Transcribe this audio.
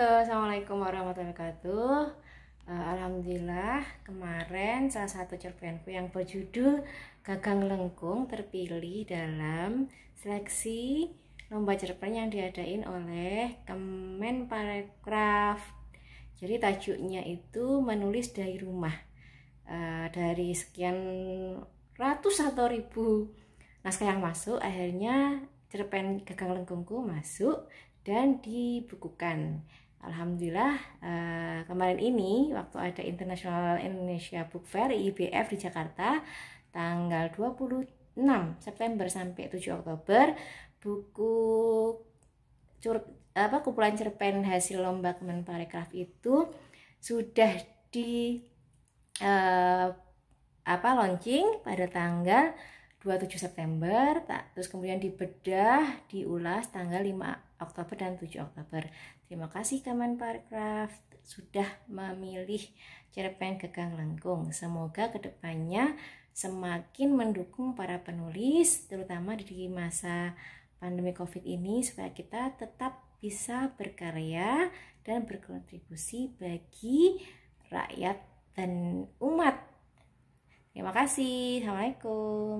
Halo, Assalamualaikum warahmatullahi wabarakatuh uh, Alhamdulillah kemarin salah satu cerpenku yang berjudul Gagang Lengkung terpilih dalam seleksi lomba cerpen yang diadain oleh Kemenparekraf Jadi tajuknya itu menulis dari rumah uh, Dari sekian ratus atau ribu naskah yang masuk akhirnya cerpen gagang lengkungku masuk dan dibukukan Alhamdulillah uh, kemarin ini waktu ada International Indonesia Book Fair (IBF) di Jakarta tanggal 26 September sampai 7 Oktober buku cur, apa kumpulan cerpen hasil lomba Kemenparekraf itu sudah di uh, apa launching pada tanggal 27 September, tak terus kemudian dibedah, diulas tanggal 5 Oktober dan 7 Oktober. Terima kasih Kaman Parkraf sudah memilih cerpen gegang Lengkung. Semoga kedepannya semakin mendukung para penulis, terutama di masa pandemi COVID ini, supaya kita tetap bisa berkarya dan berkontribusi bagi rakyat dan umat. Terima kasih. Assalamualaikum.